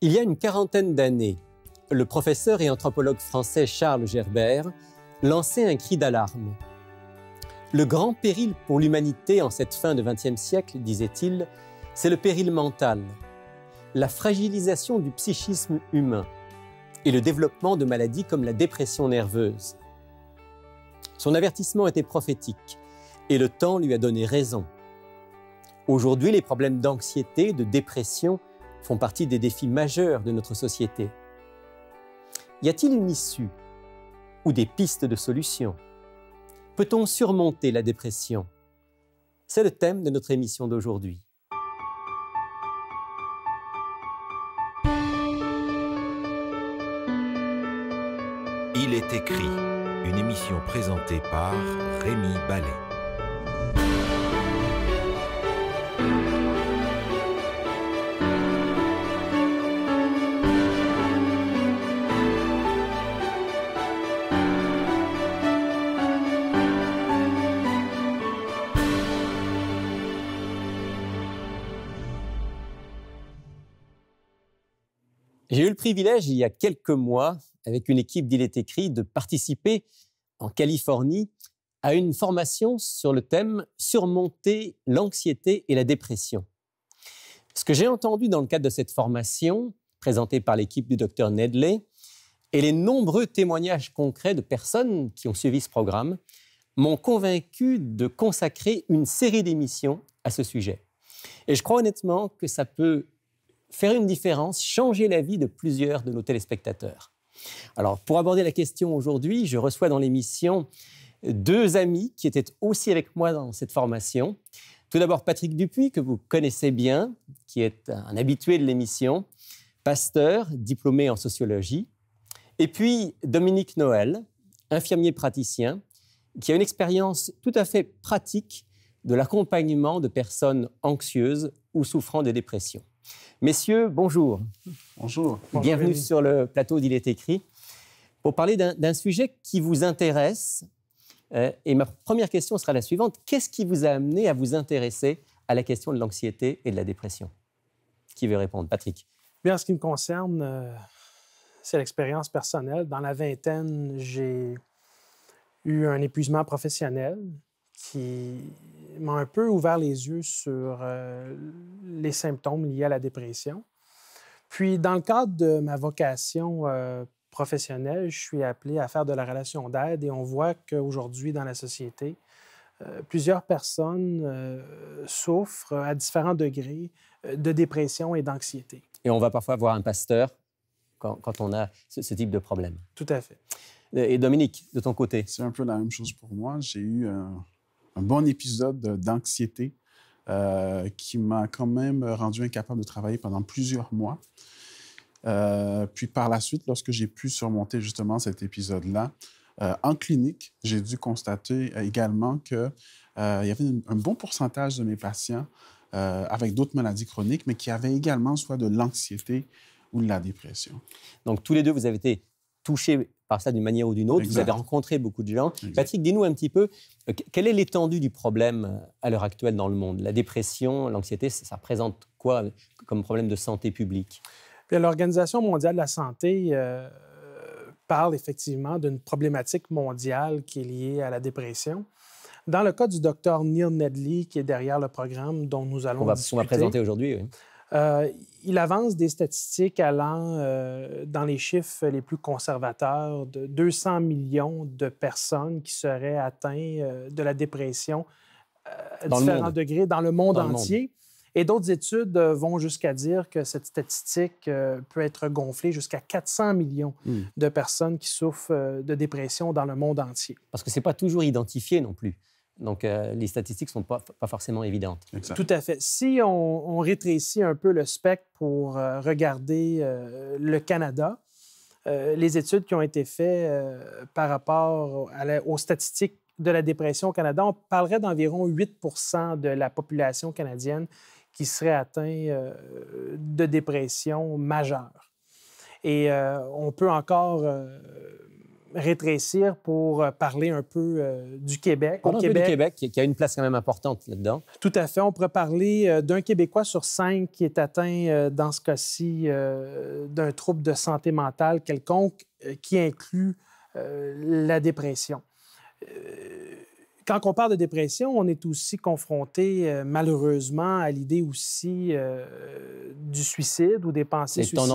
Il y a une quarantaine d'années, le professeur et anthropologue français Charles Gerbert lançait un cri d'alarme. Le grand péril pour l'humanité en cette fin de XXe siècle, disait-il, c'est le péril mental, la fragilisation du psychisme humain et le développement de maladies comme la dépression nerveuse. Son avertissement était prophétique et le temps lui a donné raison. Aujourd'hui, les problèmes d'anxiété, de dépression font partie des défis majeurs de notre société. Y a-t-il une issue ou des pistes de solutions Peut-on surmonter la dépression C'est le thème de notre émission d'aujourd'hui. Il est écrit, une émission présentée par Rémi Ballet. il y a quelques mois, avec une équipe d'Il est écrit, de participer en Californie à une formation sur le thème Surmonter l'anxiété et la dépression. Ce que j'ai entendu dans le cadre de cette formation, présentée par l'équipe du docteur Nedley, et les nombreux témoignages concrets de personnes qui ont suivi ce programme, m'ont convaincu de consacrer une série d'émissions à ce sujet. Et je crois honnêtement que ça peut faire une différence, changer la vie de plusieurs de nos téléspectateurs. Alors, pour aborder la question aujourd'hui, je reçois dans l'émission deux amis qui étaient aussi avec moi dans cette formation. Tout d'abord, Patrick Dupuis, que vous connaissez bien, qui est un habitué de l'émission, pasteur, diplômé en sociologie. Et puis, Dominique Noël, infirmier praticien, qui a une expérience tout à fait pratique de l'accompagnement de personnes anxieuses ou souffrant de dépression. Messieurs, bonjour. Bonjour. Bienvenue sur le plateau d'Il est écrit pour parler d'un sujet qui vous intéresse. Euh, et ma première question sera la suivante. Qu'est-ce qui vous a amené à vous intéresser à la question de l'anxiété et de la dépression Qui veut répondre Patrick. Bien, en ce qui me concerne, euh, c'est l'expérience personnelle. Dans la vingtaine, j'ai eu un épuisement professionnel qui m'a un peu ouvert les yeux sur euh, les symptômes liés à la dépression. Puis, dans le cadre de ma vocation euh, professionnelle, je suis appelé à faire de la relation d'aide et on voit qu'aujourd'hui, dans la société, euh, plusieurs personnes souffrent à différents degrés de dépression et d'anxiété. Et on va parfois voir un pasteur quand, on a ce, ce type de problème. Tout à fait. Et Dominique, de ton côté C'est un peu la même chose pour moi. J'ai eu un bon épisode d'anxiété euh, qui m'a quand même rendu incapable de travailler pendant plusieurs mois. Euh, puis par la suite, lorsque j'ai pu surmonter justement cet épisode-là, euh, en clinique, j'ai dû constater également qu'il y avait un bon pourcentage de mes patients avec d'autres maladies chroniques, mais qui avaient également soit de l'anxiété ou de la dépression. Donc tous les deux, vous avez été touchés par ça d'une manière ou d'une autre. Vous avez rencontré beaucoup de gens. Patrick, dis-nous un petit peu, euh, quelle est l'étendue du problème euh, à l'heure actuelle dans le monde La dépression, l'anxiété, ça représente quoi euh, comme problème de santé publique L'Organisation mondiale de la santé parle effectivement d'une problématique mondiale qui est liée à la dépression. Dans le cas du docteur Neil Nedley, qui est derrière le programme dont nous allons discuter, présenter aujourd'hui, oui. Euh, il avance des statistiques allant euh, dans les chiffres les plus conservateurs de 200 millions de personnes qui seraient atteintes euh, de la dépression à différents degrés dans le monde entier. Et d'autres études vont jusqu'à dire que cette statistique peut être gonflée jusqu'à 400 millions hmm. de personnes qui souffrent de dépression dans le monde entier. Parce que ce n'est pas toujours identifié non plus. Donc, euh, les statistiques ne sont pas, pas, forcément évidentes. Tout à fait. Si on, rétrécit un peu le spectre pour euh, regarder euh, le Canada, les études qui ont été faites par rapport aux statistiques de la dépression au Canada, on parlerait d'environ 8 de la population canadienne qui serait atteinte de dépression majeure. Et on peut encore rétrécir pour euh, parler euh, un peu du Québec. Au Québec. Québec, qui a une place quand même importante là-dedans. Tout à fait. On pourrait parler euh, d'un Québécois sur cinq qui est atteint, dans ce cas-ci, d'un trouble de santé mentale quelconque qui inclut la dépression. Quand on parle de dépression, on est aussi confronté euh, malheureusement à l'idée aussi euh, du suicide ou des pensées suicidaires.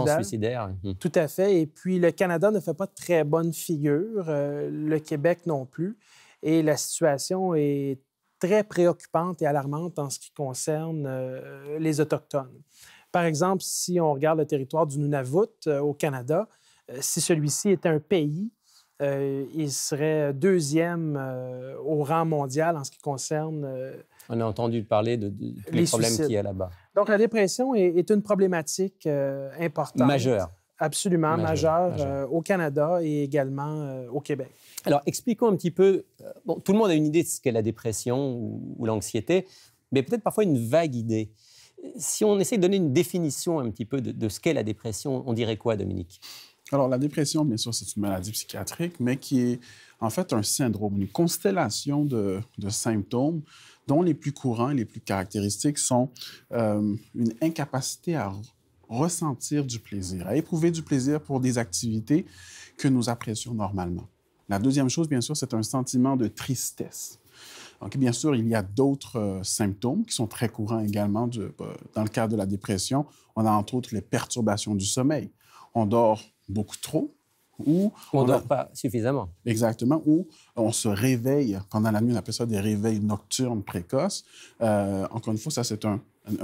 tendances Tout à fait. Et puis le Canada ne fait pas de très bonne figure, euh, le Québec non plus. Et la situation est très préoccupante et alarmante en ce qui concerne les Autochtones. Par exemple, si on regarde le territoire du Nunavut au Canada, si celui-ci était un pays, euh, il serait deuxième euh, au rang mondial en ce qui concerne... Euh, on a entendu parler de, tous les, problèmes qu'il y a là-bas. Donc, la dépression est, une problématique importante. Majeure. Absolument majeure, au Canada et également au Québec. Alors, expliquons un petit peu. Bon, tout le monde a une idée de ce qu'est la dépression ou, l'anxiété, mais peut-être parfois une vague idée. Si on essaie de donner une définition un petit peu de, de ce qu'est la dépression, on dirait quoi, Dominique alors, la dépression, bien sûr, c'est une maladie psychiatrique, mais qui est en fait un syndrome, une constellation de, symptômes dont les plus courants et les plus caractéristiques sont euh, une incapacité à ressentir du plaisir, à éprouver du plaisir pour des activités que nous apprécions normalement. La deuxième chose, bien sûr, c'est un sentiment de tristesse. Donc, bien sûr, il y a d'autres euh, symptômes qui sont très courants également euh, dans le cadre de la dépression. On a entre autres les perturbations du sommeil. On dort beaucoup trop, ou on ne dort pas suffisamment. Exactement, Ou on se réveille pendant la nuit, on appelle ça des réveils nocturnes précoces. Euh, encore une fois, ça c'est un,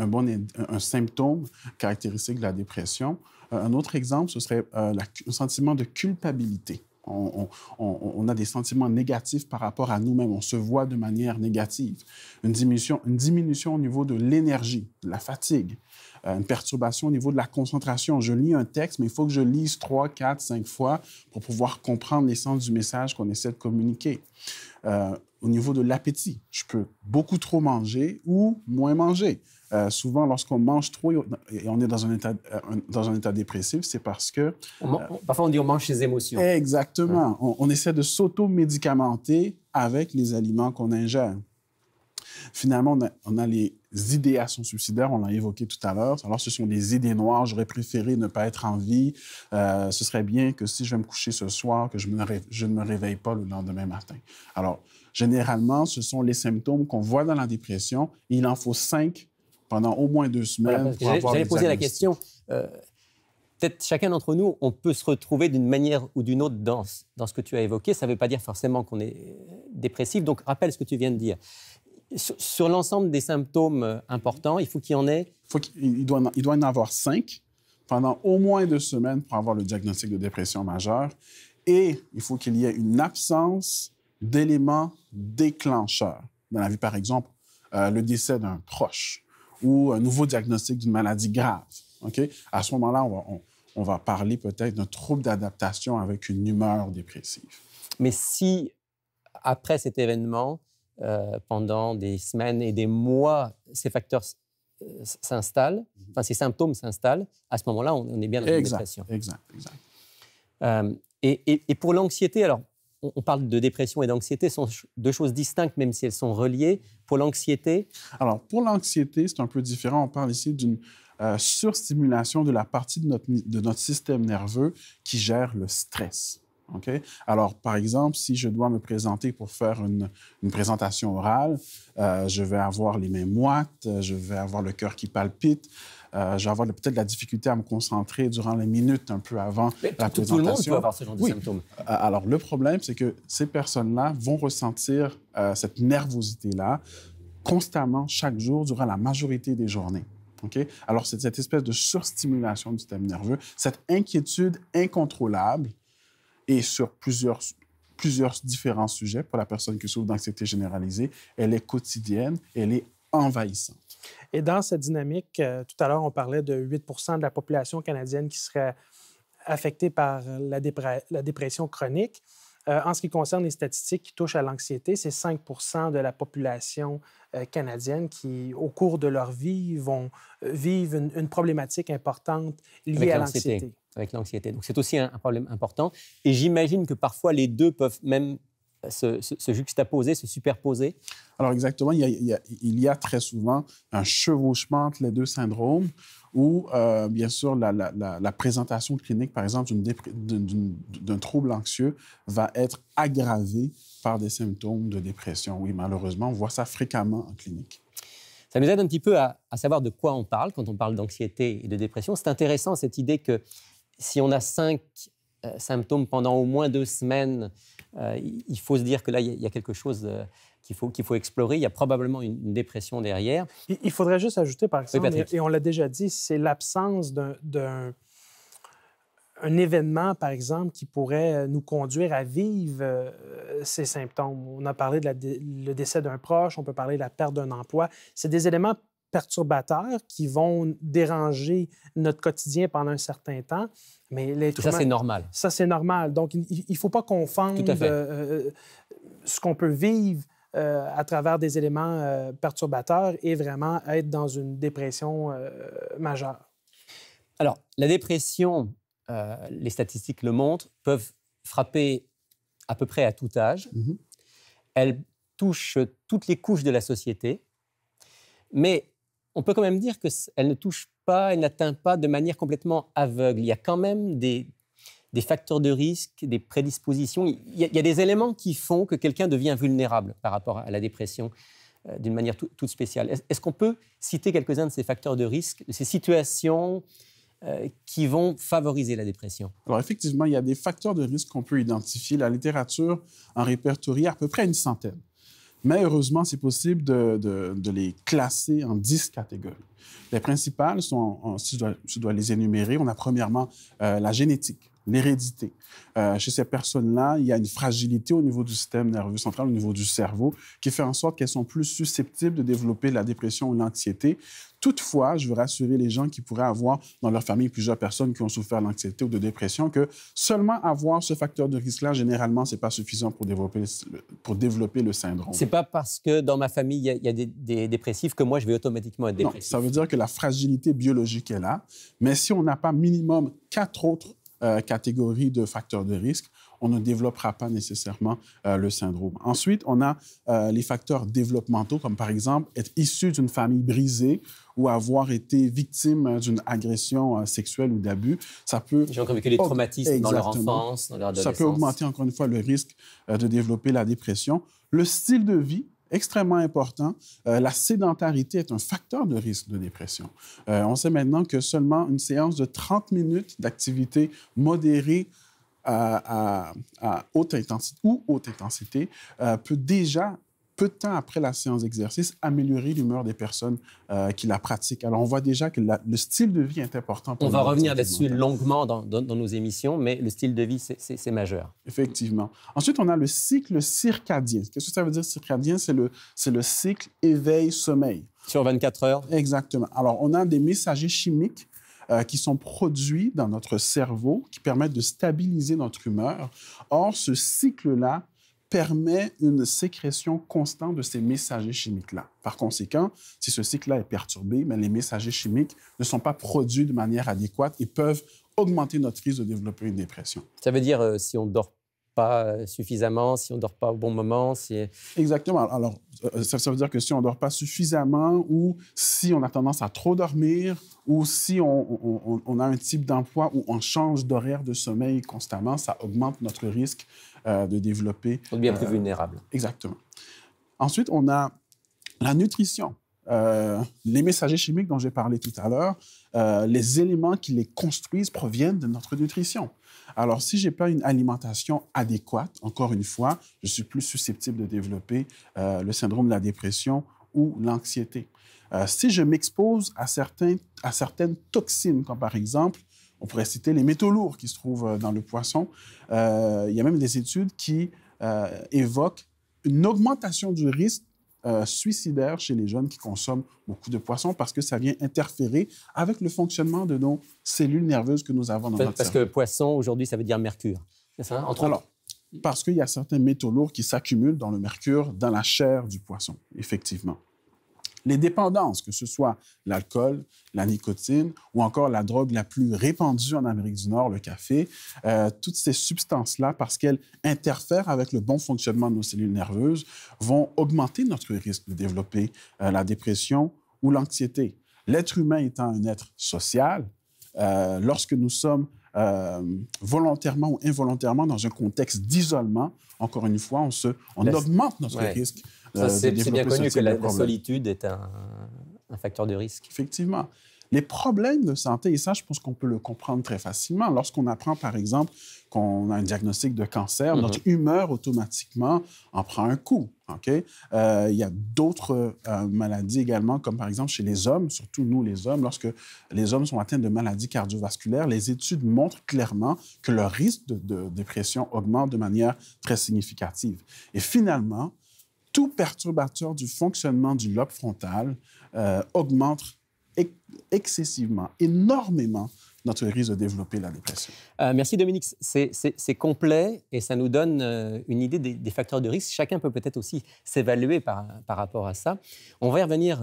bon, un symptôme caractéristique de la dépression. Euh, un autre exemple, ce serait euh, le un sentiment de culpabilité. On, a des sentiments négatifs par rapport à nous-mêmes. On se voit de manière négative. Une une diminution au niveau de l'énergie, de la fatigue. Euh, une perturbation au niveau de la concentration. Je lis un texte, mais il faut que je lise trois, quatre, cinq fois pour pouvoir comprendre l'essence du message qu'on essaie de communiquer. Euh, au niveau de l'appétit, je peux beaucoup trop manger ou moins manger. Euh, souvent, lorsqu'on mange trop et on est dans un état, dans un état dépressif, c'est parce que... parfois, on dit on mange ses émotions. Exactement. On, on, essaie de s'auto-médicamenter avec les aliments qu'on ingère. Finalement, on a, les idées à son suicidaires, on l'a évoqué tout à l'heure. Alors, ce sont des idées noires, j'aurais préféré ne pas être en vie. Euh, ce serait bien que si je vais me coucher ce soir, que je, je ne me réveille pas le lendemain matin. Alors, généralement, ce sont les symptômes qu'on voit dans la dépression. il en faut cinq pendant au moins deux semaines. Voilà, J'allais poser la question. Euh, peut-être chacun d'entre nous, on peut se retrouver d'une manière ou d'une autre dans ce que tu as évoqué. Ça ne veut pas dire forcément qu'on est euh, dépressif. Donc, rappelle ce que tu viens de dire. Sur, l'ensemble des symptômes euh, importants, il faut qu'il y en ait. il, doit, il en avoir cinq pendant au moins deux semaines pour avoir le diagnostic de dépression majeure. Et il faut qu'il y ait une absence d'éléments déclencheurs dans la vie. Par exemple, euh, le décès d'un proche ou un nouveau diagnostic d'une maladie grave. À ce moment-là, on va parler peut-être d'un trouble d'adaptation avec une humeur dépressive. Mais si, après cet événement, euh, pendant des semaines et des mois, ces facteurs euh, s'installent, mhm. enfin ces symptômes s'installent, à ce moment-là, on, est bien dans une dépression. Exact, exact. Euh, et, pour l'anxiété, alors on, parle de dépression et d'anxiété, ce sont deux choses distinctes, même si elles sont reliées. Pour l'anxiété Alors pour l'anxiété, c'est un peu différent. On parle ici d'une euh, surstimulation de la partie de notre système nerveux qui gère le stress. Alors, par exemple, si je dois me présenter pour faire une, présentation orale, euh, je vais avoir les mains moites, euh, je vais avoir le cœur qui palpite, euh, je vais avoir peut-être la difficulté à me concentrer durant les minutes un peu avant la présentation. Tout le monde avoir ce genre symptômes. Alors, le problème, c'est que ces personnes-là vont ressentir cette nervosité-là constamment chaque jour durant la majorité des journées. Alors, c'est cette espèce de surstimulation du système nerveux, cette inquiétude incontrôlable et sur plusieurs, plusieurs différents sujets pour la personne qui souffre d'anxiété généralisée. Elle est quotidienne, elle est envahissante. Et dans cette dynamique, euh, tout à l'heure, on parlait de 8 de la population canadienne qui serait affectée par la, la dépression chronique. Euh, en ce qui concerne les statistiques qui touchent à l'anxiété, c'est 5 de la population euh, canadienne qui, au cours de leur vie, vont vivre une, problématique importante liée à l'anxiété avec l'anxiété. Donc c'est aussi un, problème important. Et j'imagine que parfois les deux peuvent même euh, se, juxtaposer, se superposer. Alors exactement, il y, a, très souvent un chevauchement entre les deux syndromes où, euh, bien sûr, la, présentation clinique, par exemple, d'un trouble anxieux va être aggravée par des symptômes de dépression. Oui, malheureusement, on voit ça fréquemment en clinique. Ça nous aide un petit peu à savoir de quoi on parle quand on parle d'anxiété et de dépression. C'est intéressant cette idée que si on a cinq euh, symptômes pendant au moins deux semaines, euh, il faut se dire que là, il y, a quelque chose euh, qu'il faut, qu'il faut explorer. Il y a probablement une, dépression derrière. Il, faudrait juste ajouter, par exemple, et on l'a déjà dit, c'est l'absence d'un un événement, par exemple, qui pourrait nous conduire à vivre ces symptômes. On a parlé de le décès d'un proche, on peut parler de la perte d'un emploi. C'est des éléments perturbateurs qui vont déranger notre quotidien pendant un certain temps. Mais ça, c'est normal. Ça, c'est normal. Donc, il ne faut pas confondre euh, ce qu'on peut vivre euh, à travers des éléments euh, perturbateurs et vraiment être dans une dépression majeure. Alors, la dépression, les statistiques le montrent, peuvent frapper à peu près à tout âge. Mhm. Elle touche toutes les couches de la société. Mais on peut quand même dire qu'elle ne touche pas, elle n'atteint pas de manière complètement aveugle. Il y a quand même des, facteurs de risque, des prédispositions. Il y, a, des éléments qui font que quelqu'un devient vulnérable par rapport à la dépression euh, d'une manière toute spéciale. Est-ce qu'on peut citer quelques-uns de ces facteurs de risque, de ces situations euh, qui vont favoriser la dépression Alors effectivement, il y a des facteurs de risque qu'on peut identifier. La littérature en répertorie à peu près une centaine. Mais heureusement, c'est possible de, les classer en dix catégories. Les principales sont, si, je dois, les énumérer, on a premièrement euh, la génétique l'hérédité. Euh, chez ces personnes-là, il y a une fragilité au niveau du système nerveux central, au niveau du cerveau, qui fait en sorte qu'elles sont plus susceptibles de développer la dépression ou l'anxiété. Toutefois, je veux rassurer les gens qui pourraient avoir dans leur famille plusieurs personnes qui ont souffert d'anxiété ou de dépression que seulement avoir ce facteur de risque-là, généralement, ce n'est pas suffisant pour développer, le, pour développer le syndrome. Ce n'est pas parce que dans ma famille, il y a, des, des, dépressifs que moi, je vais automatiquement être dépressif. ça veut dire que la fragilité biologique est là, mais si on n'a pas minimum quatre autres euh, catégorie de facteurs de risque, on ne développera pas nécessairement euh, le syndrome. Ensuite, on a euh, les facteurs développementaux, comme par exemple être issu d'une famille brisée ou avoir été victime d'une agression sexuelle ou d'abus. Ça peut. dans Ça peut augmenter encore une fois le risque de développer la dépression. Le style de vie, extrêmement important. Euh, la sédentarité est un facteur de risque de dépression. Euh, on sait maintenant que seulement une séance de 30 minutes d'activité modérée à, haute intensité ou haute intensité euh, peut déjà peu de temps après la séance d'exercice, améliorer l'humeur des personnes euh, qui la pratiquent. Alors, on voit déjà que le style de vie est important. Pour on va revenir là-dessus longuement dans, nos émissions, mais le style de vie, c'est majeur. Effectivement. Ensuite, on a le cycle circadien. Qu'est-ce que ça veut dire circadien? C'est le, le cycle éveil-sommeil. Sur 24 heures? Exactement. Alors, on a des messagers chimiques euh, qui sont produits dans notre cerveau, qui permettent de stabiliser notre humeur. Or, ce cycle-là permet une sécrétion constante de ces messagers chimiques-là. Par conséquent, si ce cycle-là est perturbé, mais les messagers chimiques ne sont pas produits de manière adéquate et peuvent augmenter notre risque de développer une dépression. Ça veut dire euh, si on ne dort pas euh, suffisamment, si on dort pas au bon moment, si... Euh, Exactement. Alors, ça, veut dire que si on dort pas suffisamment ou si on a tendance à trop dormir ou si on a un type d'emploi où on change d'horaire de sommeil constamment, ça augmente notre risque euh, de développer. On bien plus euh, vulnérable. Exactement. Ensuite, on a la nutrition. Euh, les messagers chimiques dont j'ai parlé tout à l'heure, les éléments qui les construisent proviennent de notre nutrition. Alors, si je n'ai pas une alimentation adéquate, encore une fois, je suis plus susceptible de développer le syndrome de la dépression ou l'anxiété. si je m'expose à, à, certaines toxines, comme par exemple on pourrait citer les métaux lourds qui se trouvent euh, dans le poisson. Euh, il y a même des études qui euh, évoquent une augmentation du risque suicidaire chez les jeunes qui consomment beaucoup de poisson parce que ça vient interférer avec le fonctionnement de nos cellules nerveuses que nous avons dans notre cerveau. Parce que poisson, aujourd'hui, ça veut dire mercure, c'est ça? Entre Alors, parce qu'il y a certains métaux lourds qui s'accumulent dans le mercure, dans la chair du poisson, effectivement. Les dépendances, que ce soit l'alcool, la nicotine ou encore la drogue la plus répandue en Amérique du Nord, le café, euh, toutes ces substances-là, parce qu'elles interfèrent avec le bon fonctionnement de nos cellules nerveuses, vont augmenter notre risque de développer euh, la dépression ou l'anxiété. L'être humain étant un être social, euh, lorsque nous sommes volontairement ou involontairement dans un contexte d'isolement, encore une fois, on, augmente notre risque euh, c'est bien connu que la, solitude est un, facteur de risque. Effectivement. Les problèmes de santé, et ça, je pense qu'on peut le comprendre très facilement. Lorsqu'on apprend, par exemple, qu'on a un diagnostic de cancer, mhm. notre humeur automatiquement en prend un coup. OK? Euh, il y a d'autres euh, maladies également, comme par exemple chez les hommes, surtout nous les hommes, lorsque les hommes sont atteints de maladies cardiovasculaires, les études montrent clairement que leur risque de dépression augmente de manière très significative. Et finalement, tout perturbateur du fonctionnement du lobe frontal euh, augmente excessivement, énormément notre risque de développer la dépression. Euh, merci Dominique, c'est complet et ça nous donne euh, une idée des, facteurs de risque. Chacun peut peut-être aussi s'évaluer par, rapport à ça. On va y revenir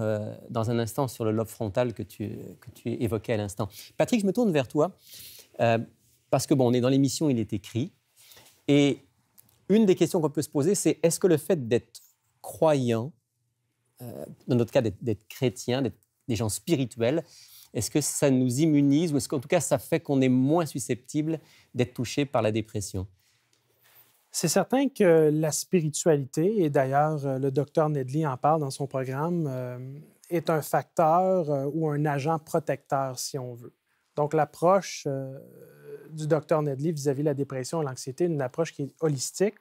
dans un instant sur le lobe frontal que tu, que tu évoquais à l'instant. Patrick, je me tourne vers toi parce que bon, on est dans l'émission Il est écrit et une des questions qu'on peut se poser, c'est est-ce que le fait d'être Croyants, euh, dans notre cas d'être chrétiens, d'être des gens spirituels, est-ce que ça nous immunise ou est-ce qu'en tout cas ça fait qu'on est moins susceptible d'être touché par la dépression? C'est certain que la spiritualité, et d'ailleurs euh, le docteur Nedley en parle dans son programme, euh, est un facteur ou un agent protecteur, si on veut. Donc l'approche du docteur Nedley vis-à-vis de la dépression et l'anxiété est une approche qui est holistique,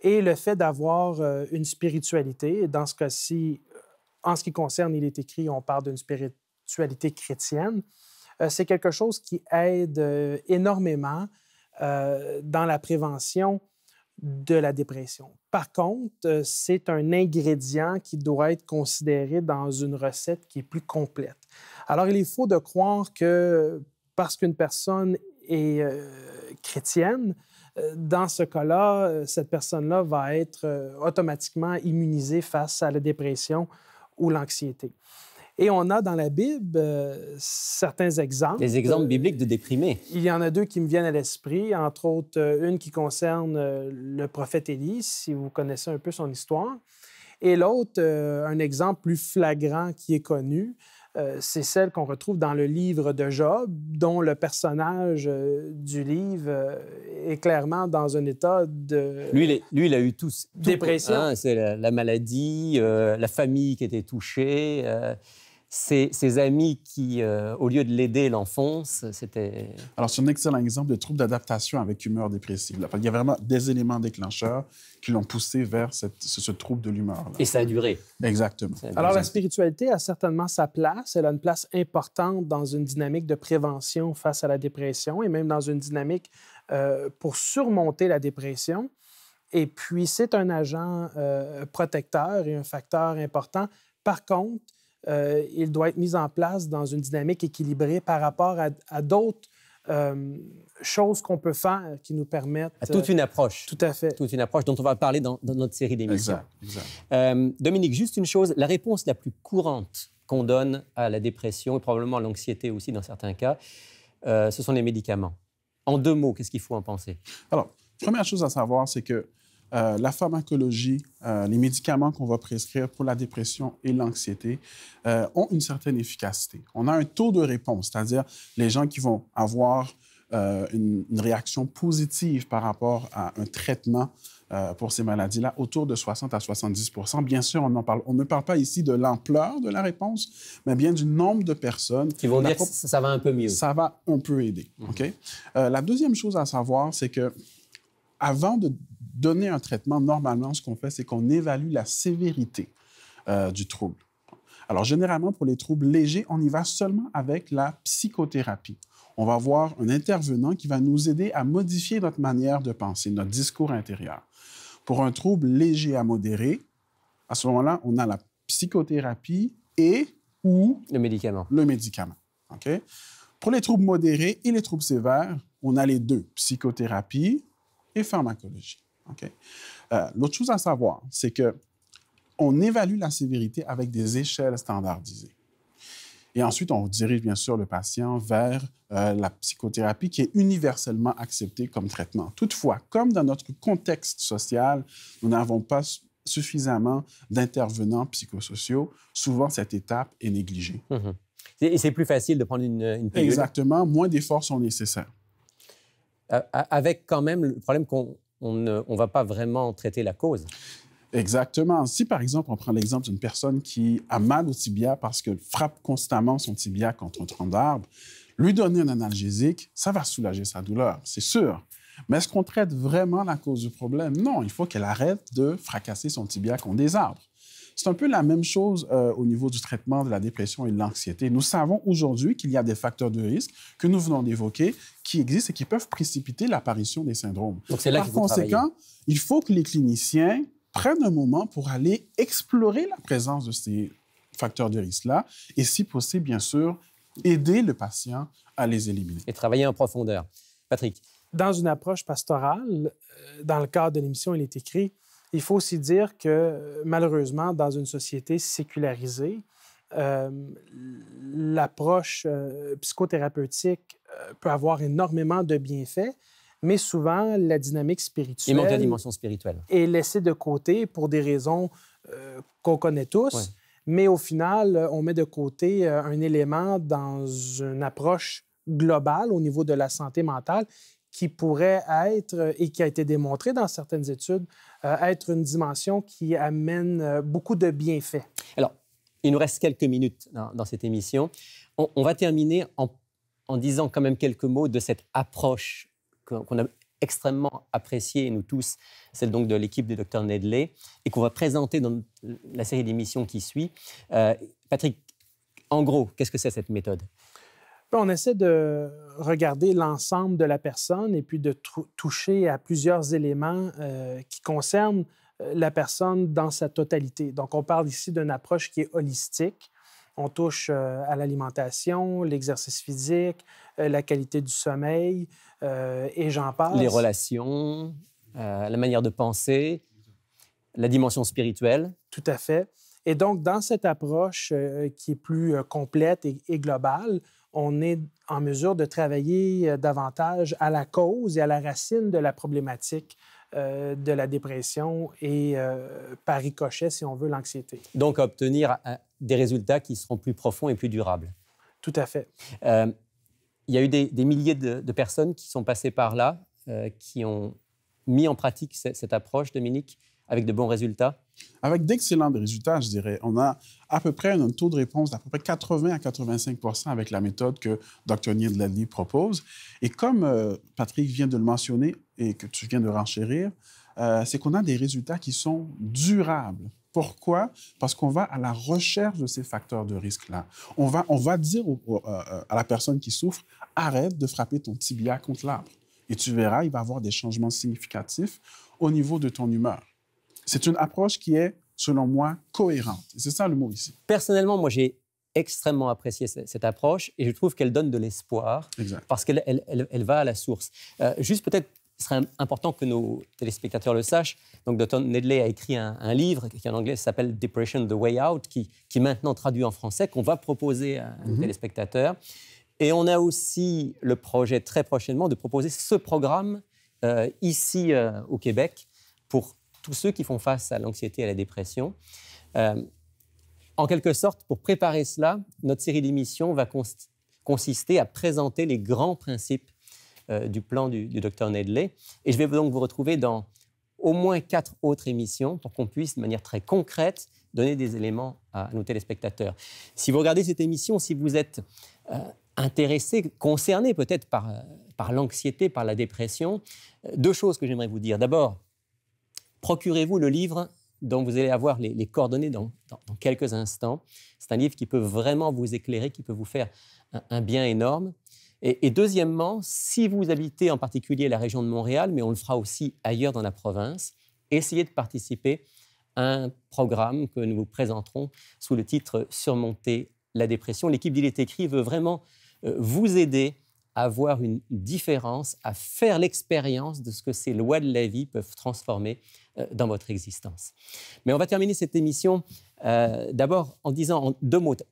et le fait d'avoir euh, une spiritualité. Dans ce cas-ci, en ce qui concerne Il est écrit, on parle d'une spiritualité chrétienne. Euh, c'est quelque chose qui aide euh, énormément dans la prévention de la dépression. Par contre, c'est un ingrédient qui doit être considéré dans une recette qui est plus complète. Alors, il est faux de croire que parce qu'une personne est chrétienne, euh, dans ce cas-là, euh, cette personne-là va être euh, automatiquement immunisée face à la dépression ou l'anxiété. Et on a dans la Bible certains exemples. Des exemples bibliques de déprimés. Il y en a deux qui me viennent à l'esprit, entre autres une qui concerne le prophète Élie, si vous connaissez un peu son histoire, et l'autre, un exemple plus flagrant qui est connu, euh, c'est celle qu'on retrouve dans le livre de Job, dont le personnage euh, du livre euh, est clairement dans un état de... Lui, il, lui, il a eu tout... dépression. Hein, c'est la, maladie, la famille qui était touchée ses, amis qui, euh, au lieu de l'aider, l'enfoncent, c'était... Alors, c'est un excellent exemple de trouble d'adaptation avec humeur dépressive. Il y a vraiment des éléments déclencheurs qui l'ont poussé vers ce, trouble de l'humeur. Et ça a duré. Exactement. Alors, la spiritualité a certainement sa place. Elle a une place importante dans une dynamique de prévention face à la dépression et même dans une dynamique euh, pour surmonter la dépression. Et puis, c'est un agent euh, protecteur et un facteur important. Par contre, euh, il doit être mis en place dans une dynamique équilibrée par rapport à, d'autres euh, choses qu'on peut faire qui nous permettent... À toute euh, une approche. Tout à fait. Toute une approche dont on va parler dans, dans notre série d'émissions. Dominique, juste une chose, la réponse la plus courante qu'on donne à la dépression et probablement à l'anxiété aussi dans certains cas, ce sont les médicaments. En deux mots, qu'est-ce qu'il faut en penser? Alors, première chose à savoir, c'est que euh, la pharmacologie, euh, les médicaments qu'on va prescrire pour la dépression et l'anxiété euh, ont une certaine efficacité. On a un taux de réponse, c'est-à-dire les gens qui vont avoir une, réaction positive par rapport à un traitement pour ces maladies-là, autour de 60 à 70 Bien sûr, on, en parle, on ne parle pas ici de l'ampleur de la réponse, mais bien du nombre de personnes qui vont dire ça va un peu mieux. Ça va un peu aider. Mmh. OK? la deuxième chose à savoir, c'est que avant de donner un traitement, normalement, ce qu'on fait, c'est qu'on évalue la sévérité euh, du trouble. Alors, généralement, pour les troubles légers, on y va seulement avec la psychothérapie. On va avoir un intervenant qui va nous aider à modifier notre manière de penser, notre discours intérieur. Pour un trouble léger à modéré, à ce moment-là, on a la psychothérapie et ou le médicament. Le médicament. OK? Pour les troubles modérés et les troubles sévères, on a les deux, psychothérapie et pharmacologie. Euh, l'autre chose à savoir, c'est que on évalue la sévérité avec des échelles standardisées. Et ensuite, on dirige bien sûr le patient vers euh, la psychothérapie qui est universellement acceptée comme traitement. Toutefois, comme dans notre contexte social, nous n'avons pas suffisamment d'intervenants psychosociaux, souvent cette étape est négligée. Hum, hum. Et c'est plus facile de prendre une, une Exactement, moins d'efforts sont nécessaires. Euh, avec quand même le problème qu'on on ne va pas vraiment traiter la cause. Exactement. Si, par exemple, on prend l'exemple d'une personne qui a mal au tibia parce qu'elle frappe constamment son tibia contre un tronc d'arbre, lui donner un analgésique, ça va soulager sa douleur, c'est sûr. Mais est-ce qu'on traite vraiment la cause du problème? Non, il faut qu'elle arrête de fracasser son tibia contre des arbres. C'est un peu la même chose euh, au niveau du traitement de la dépression et de l'anxiété. Nous savons aujourd'hui qu'il y a des facteurs de risque que nous venons d'évoquer qui existent et qui peuvent précipiter l'apparition des syndromes. Donc là Par conséquent, il faut que les cliniciens prennent un moment pour aller explorer la présence de ces facteurs de risque-là et, si possible, bien sûr, aider le patient à les éliminer. Et travailler en profondeur. Patrick. Dans une approche pastorale, euh, dans le cadre de l'émission Il est écrit, il faut aussi dire que malheureusement, dans une société sécularisée, euh, l'approche euh, psychothérapeutique euh, peut avoir énormément de bienfaits, mais souvent la dynamique spirituelle. dimension spirituelle. Est laissée de côté pour des raisons qu'on connaît tous. Mais au final, on met de côté un élément dans une approche globale au niveau de la santé mentale qui pourrait être, et qui a été démontré dans certaines études, euh, être une dimension qui amène euh, beaucoup de bienfaits. Alors, il nous reste quelques minutes dans, cette émission. On, va terminer en, disant quand même quelques mots de cette approche qu'on a extrêmement appréciée, nous tous, celle donc de l'équipe du Dr Nedley, et qu'on va présenter dans la série d'émissions qui suit. Euh, Patrick, en gros, qu'est-ce que c'est cette méthode on essaie de regarder l'ensemble de la personne et puis de toucher à plusieurs éléments euh, qui concernent euh, la personne dans sa totalité. Donc, on parle ici d'une approche qui est holistique. On touche euh, à l'alimentation, l'exercice physique, la qualité du sommeil, et j'en parle. Les relations, la manière de penser, la dimension spirituelle. Tout à fait. Et donc, dans cette approche qui est plus complète et globale, on est en mesure de travailler euh, davantage à la cause et à la racine de la problématique euh, de la dépression et euh, par ricochet, si on veut, l'anxiété. Donc obtenir des résultats qui seront plus profonds et plus durables. Tout à fait. il y a eu des, milliers de, personnes qui sont passées par là, qui ont mis en pratique cette approche, Dominique avec de bons résultats? Avec d'excellents résultats, je dirais. On a à peu près un taux de réponse d'à peu près 80 à 85 avec la méthode que Dr. Lenny propose. Et comme euh, Patrick vient de le mentionner et que tu viens de renchérir, euh, c'est qu'on a des résultats qui sont durables. Pourquoi? Parce qu'on va à la recherche de ces facteurs de risque-là. On va, on va dire euh, à la personne qui souffre, arrête de frapper ton tibia contre l'arbre. Et tu verras, il va y avoir des changements significatifs au niveau de ton humeur. C'est une approche qui est, selon moi, cohérente. C'est ça le mot ici. Personnellement, moi, j'ai extrêmement apprécié cette approche et je trouve qu'elle donne de l'espoir parce qu'elle elle, va à la source. Euh, juste peut-être, ce serait important que nos téléspectateurs le sachent. Donc, Dr. Nedley a écrit un, livre qui en anglais s'appelle Depression the Way Out, qui, est maintenant traduit en français, qu'on va proposer à nos mhm. téléspectateurs. Et on a aussi le projet très prochainement de proposer ce programme euh, ici euh, au Québec pour tous ceux qui font face à l'anxiété et à la dépression. Euh, en quelque sorte, pour préparer cela, notre série d'émissions va consister à présenter les grands principes euh, du plan du, du docteur Nedley. Et je vais donc vous retrouver dans au moins quatre autres émissions pour qu'on puisse, de manière très concrète, donner des éléments à, nos téléspectateurs. Si vous regardez cette émission, si vous êtes euh, intéressé, concerné peut-être par, par l'anxiété, par la dépression, deux choses que j'aimerais vous dire. D'abord, Procurez-vous le livre dont vous allez avoir les, coordonnées dans, quelques instants. C'est un livre qui peut vraiment vous éclairer, qui peut vous faire un, bien énorme. Et, et, deuxièmement, si vous habitez en particulier la région de Montréal, mais on le fera aussi ailleurs dans la province, essayez de participer à un programme que nous vous présenterons sous le titre Surmonter la dépression. L'équipe d'Il est écrit veut vraiment euh, vous aider à une différence, à faire l'expérience de ce que ces lois de la vie peuvent transformer euh, dans votre existence. Mais on va terminer cette émission euh, d'abord en disant en deux mots, tu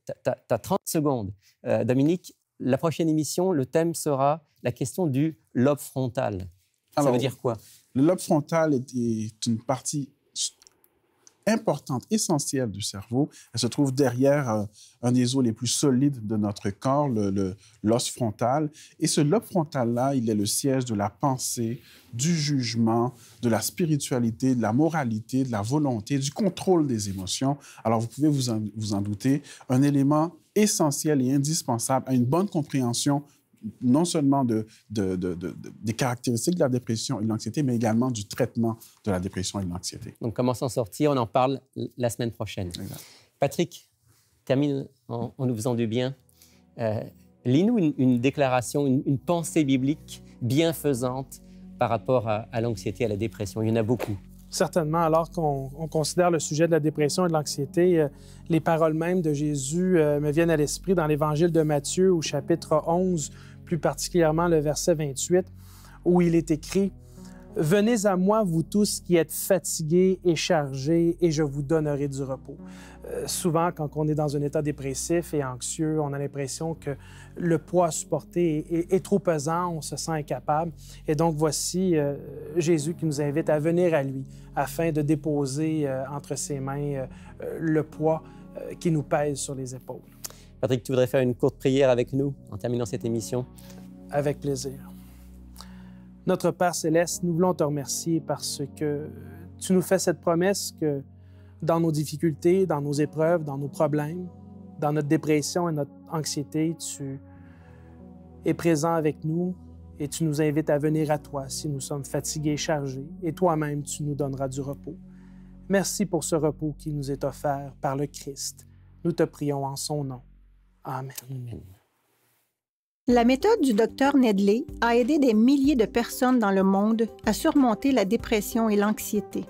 as, 30 secondes, euh, Dominique, la prochaine émission, le thème sera la question du lobe frontal. Ça veut dire quoi Le lobe frontal est une partie importante, essentielle du cerveau. Elle se trouve derrière euh, un des os les plus solides de notre corps, l'os le, l'os frontal. Et ce lobe frontal-là, il est le siège de la pensée, du jugement, de la spiritualité, de la moralité, de la volonté, du contrôle des émotions. Alors vous pouvez vous en douter, un élément essentiel et indispensable à une bonne compréhension non seulement de, des caractéristiques de la dépression et de l'anxiété, mais également du traitement de la dépression et de l'anxiété. Donc, comment s'en sortir On en parle la semaine prochaine. Patrick, termine en, nous faisant du bien. Euh, Lis-nous une, déclaration, une, pensée biblique bienfaisante par rapport à, à l'anxiété, à la dépression. Il y en a beaucoup. Certainement, alors qu'on considère le sujet de la dépression et de l'anxiété, euh, les paroles mêmes de Jésus euh, me viennent à l'esprit dans l'évangile de Matthieu au chapitre 11 plus particulièrement le verset 28, où il est écrit, Venez à moi, vous tous qui êtes fatigués et chargés, et je vous donnerai du repos. Euh, souvent, quand on est dans un état dépressif et anxieux, on a l'impression que le poids supporté est, trop pesant, on se sent incapable. Et donc, voici euh, Jésus qui nous invite à venir à lui afin de déposer euh, entre ses mains le poids qui nous pèse sur les épaules. Patrick, tu voudrais faire une courte prière avec nous en terminant cette émission? Avec plaisir. Notre Père céleste, nous voulons te remercier parce que tu nous fais cette promesse que dans nos difficultés, dans nos épreuves, dans nos problèmes, dans notre dépression et notre anxiété, tu es présent avec nous et tu nous invites à venir à toi si nous sommes fatigués, chargés, et toi-même, tu nous donneras du repos. Merci pour ce repos qui nous est offert par le Christ. Nous te prions en son nom. La méthode du docteur Nedley a aidé des milliers de personnes dans le monde à surmonter la dépression et l'anxiété.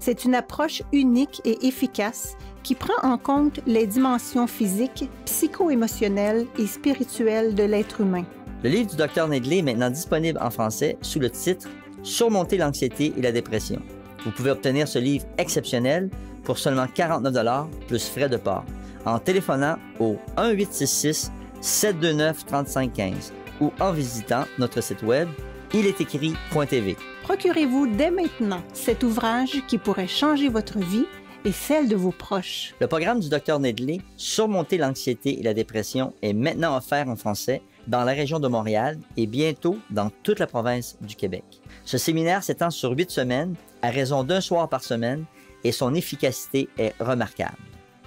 C'est une approche unique et efficace qui prend en compte les dimensions physiques, psycho-émotionnelles et spirituelles de l'être humain. Le livre du docteur Nedley est maintenant disponible en français sous le titre Surmonter l'anxiété et la dépression. Vous pouvez obtenir ce livre exceptionnel pour seulement 49 plus frais de port en téléphonant au 1866 729 3515 ou en visitant notre site web ilestécrit.tv. Procurez-vous dès maintenant cet ouvrage qui pourrait changer votre vie et celle de vos proches. Le programme du Dr Nedley, Surmonter l'anxiété et la dépression, est maintenant offert en français dans la région de Montréal et bientôt dans toute la province du Québec. Ce séminaire s'étend sur huit semaines, à raison d'un soir par semaine, et son efficacité est remarquable.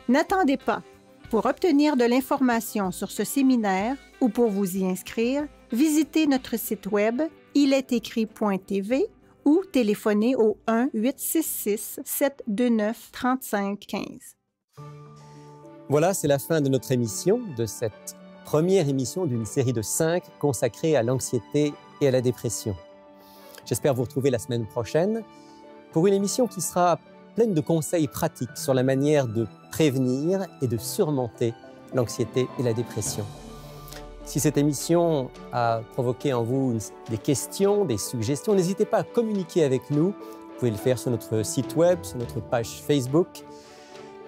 N'attendez pas. Pour obtenir de l'information sur ce séminaire ou pour vous y inscrire, visitez notre site web ilestécrit.tv ou téléphonez au 1 866 729 3515. Voilà, c'est la fin de notre émission, de cette première émission d'une série de cinq consacrée à l'anxiété et à la dépression. J'espère vous retrouver la semaine prochaine pour une émission qui sera pleine de conseils pratiques sur la manière de prévenir et de surmonter l'anxiété et la dépression. Si cette émission a provoqué en vous des questions, des suggestions, n'hésitez pas à communiquer avec nous. Vous pouvez le faire sur notre site web, sur notre page Facebook.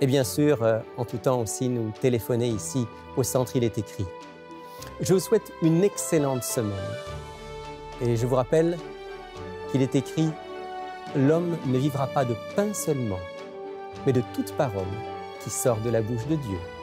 Et bien sûr, euh, en tout temps aussi, nous téléphoner ici au centre Il est écrit. Je vous souhaite une excellente semaine. Et je vous rappelle qu'il est écrit L'homme ne vivra pas de pain seulement, mais de toute parole qui sort de la bouche de Dieu.